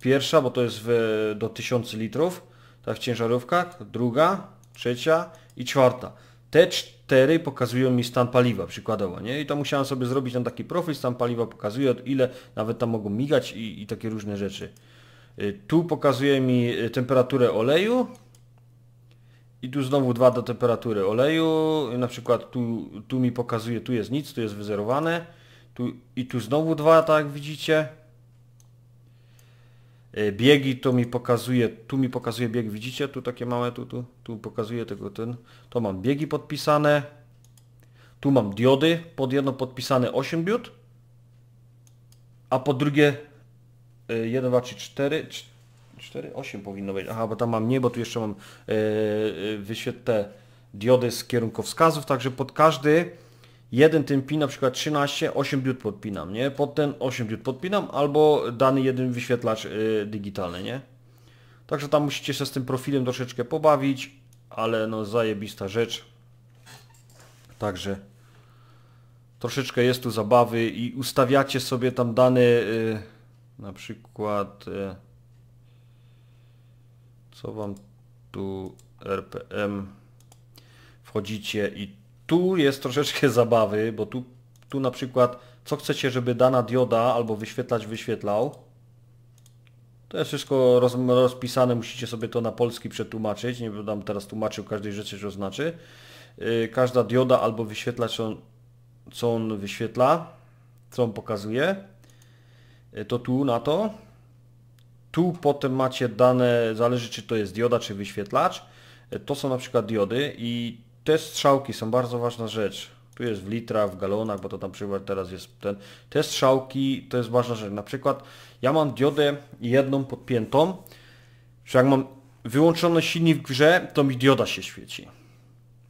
pierwsza, bo to jest w, do 1000 litrów, tak w ciężarówkach, druga, trzecia i czwarta. Te 4 pokazują mi stan paliwa przykładowo, nie? I to musiałem sobie zrobić tam taki profil, stan paliwa pokazuje od ile nawet tam mogą migać i, i takie różne rzeczy. Y, tu pokazuje mi y, temperaturę oleju i tu znowu dwa do temperatury oleju, na przykład tu, tu mi pokazuje, tu jest nic, tu jest wyzerowane tu, i tu znowu dwa, tak jak widzicie. Y, biegi to mi pokazuje, tu mi pokazuje bieg, widzicie? Tu takie małe, tu, tu, tu pokazuje tego ten. To mam biegi podpisane. Tu mam diody, pod jedno podpisane 8 diod, a pod drugie 1, 2, 3, 4, 4, 8 powinno być. Aha, bo tam mam nie, bo tu jeszcze mam yy, wyświetlę diody z kierunkowskazów, także pod każdy jeden ten pin, na przykład 13, 8 biut podpinam, nie? Pod ten 8 biut podpinam albo dany jeden wyświetlacz y, digitalny, nie? Także tam musicie się z tym profilem troszeczkę pobawić, ale no zajebista rzecz. Także troszeczkę jest tu zabawy i ustawiacie sobie tam dane yy, na przykład y, co wam tu RPM wchodzicie i tu jest troszeczkę zabawy, bo tu, tu na przykład co chcecie, żeby dana dioda albo wyświetlać wyświetlał. To jest wszystko roz, rozpisane, musicie sobie to na polski przetłumaczyć. Nie będę teraz tłumaczył każdej rzeczy, co znaczy. Yy, każda dioda albo wyświetlać, co on, co on wyświetla, co on pokazuje. Yy, to tu na to. Tu potem macie dane, zależy czy to jest dioda, czy wyświetlacz. Yy, to są na przykład diody i te strzałki są bardzo ważna rzecz. Tu jest w litrach, w galonach, bo to tam przykład teraz jest ten. Te strzałki to jest ważna rzecz. Na przykład ja mam diodę jedną podpiętą, że jak mam wyłączony silnik w grze, to mi dioda się świeci.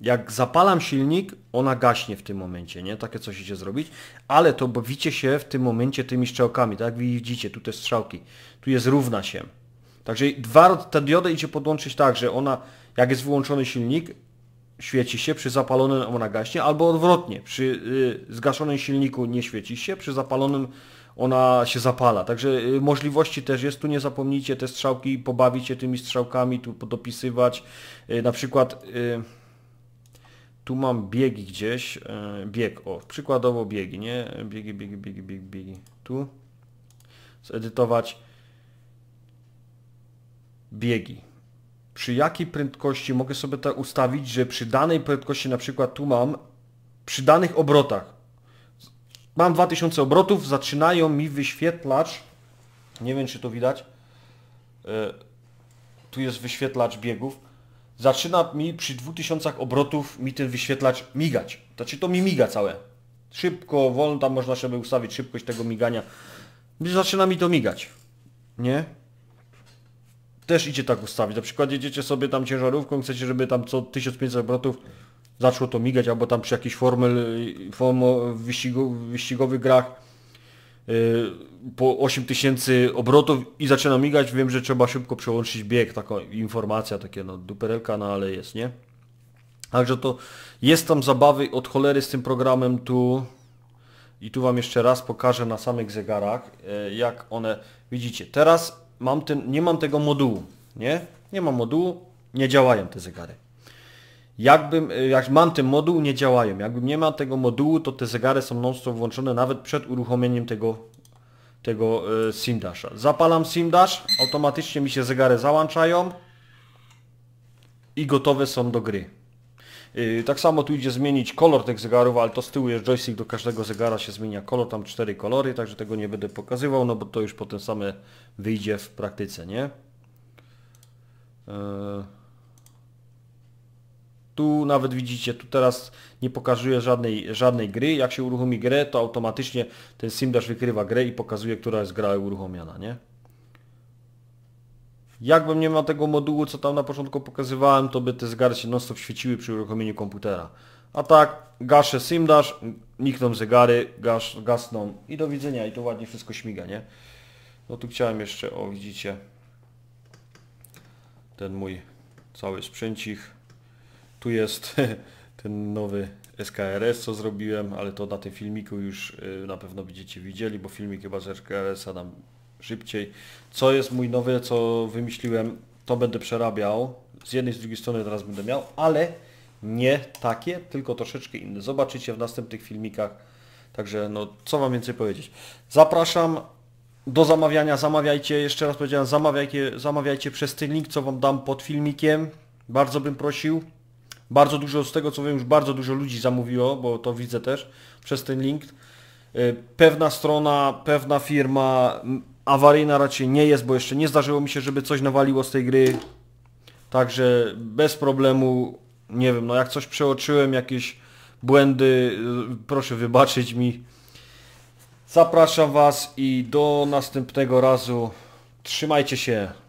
Jak zapalam silnik, ona gaśnie w tym momencie, nie? Takie coś idzie zrobić, ale to bawicie się w tym momencie tymi strzałkami, tak widzicie, tu te strzałki, tu jest równa się. Także dwa, ta dioda idzie podłączyć tak, że ona, jak jest wyłączony silnik, świeci się, przy zapalonym ona gaśnie, albo odwrotnie, przy y, zgaszonym silniku nie świeci się, przy zapalonym ona się zapala. Także y, możliwości też jest, tu nie zapomnijcie te strzałki, pobawić się tymi strzałkami, tu dopisywać. Y, na przykład tu mam biegi gdzieś, bieg, o, przykładowo biegi, nie? Biegi, biegi, biegi, biegi, biegi. Tu zedytować biegi przy jakiej prędkości mogę sobie to ustawić, że przy danej prędkości, na przykład tu mam, przy danych obrotach, mam 2000 obrotów, zaczynają mi wyświetlacz, nie wiem czy to widać, e, tu jest wyświetlacz biegów, zaczyna mi przy 2000 obrotów mi ten wyświetlacz migać. Znaczy to mi miga całe. Szybko, wolno, tam można sobie ustawić szybkość tego migania. Zaczyna mi to migać. Nie? też idzie tak ustawić. Na przykład jedziecie sobie tam ciężarówką, chcecie, żeby tam co 1500 obrotów zaczęło to migać, albo tam przy jakiejś formel, formo w, wyścigu, w wyścigowych grach yy, po 8000 obrotów i zaczyna migać, wiem, że trzeba szybko przełączyć bieg, taka informacja, takie no duperelka, no ale jest, nie? Także to jest tam zabawy od cholery z tym programem tu i tu Wam jeszcze raz pokażę na samych zegarach, y, jak one, widzicie, teraz mam ten, nie mam tego modułu, nie? Nie mam modułu, nie działają te zegary. Jakbym, e, jak mam ten moduł, nie działają. Jakbym nie ma tego modułu, to te zegary są mnóstwo włączone nawet przed uruchomieniem tego, tego e, SimDasha. Zapalam SimDash, automatycznie mi się zegary załączają i gotowe są do gry. Y, tak samo tu idzie zmienić kolor tych zegarów, ale to z tyłu jest joystick, do każdego zegara się zmienia kolor, tam cztery kolory, także tego nie będę pokazywał, no bo to już potem same wyjdzie w praktyce, nie? E, tu nawet widzicie, tu teraz nie pokazuje żadnej, żadnej gry. Jak się uruchomi grę, to automatycznie ten SimDash wykrywa grę i pokazuje, która jest gra uruchomiona, nie? Jakbym nie miał tego modułu, co tam na początku pokazywałem, to by te zegary się non świeciły przy uruchomieniu komputera. A tak, gaszę simdash, nikną zegary, gasz, gasną i do widzenia. I to ładnie wszystko śmiga, nie? No tu chciałem jeszcze, o widzicie, ten mój cały sprzęcik. Tu jest ten nowy SKRS, co zrobiłem, ale to na tym filmiku już y, na pewno będziecie widzieli, bo filmik chyba z SKRS-a nam szybciej. Co jest mój nowy, co wymyśliłem, to będę przerabiał. Z jednej, z drugiej strony teraz będę miał, ale nie takie, tylko troszeczkę inne. Zobaczycie w następnych filmikach. Także no, co Wam więcej powiedzieć. Zapraszam do zamawiania. Zamawiajcie, jeszcze raz powiedziałem, zamawiajcie, zamawiajcie przez ten link, co Wam dam pod filmikiem. Bardzo bym prosił. Bardzo dużo z tego, co wiem, już bardzo dużo ludzi zamówiło, bo to widzę też przez ten link. Y, pewna strona, pewna firma awaryjna raczej nie jest, bo jeszcze nie zdarzyło mi się, żeby coś nawaliło z tej gry. Także bez problemu, nie wiem, no jak coś przeoczyłem, jakieś błędy, y, proszę wybaczyć mi. Zapraszam Was i do następnego razu. Trzymajcie się.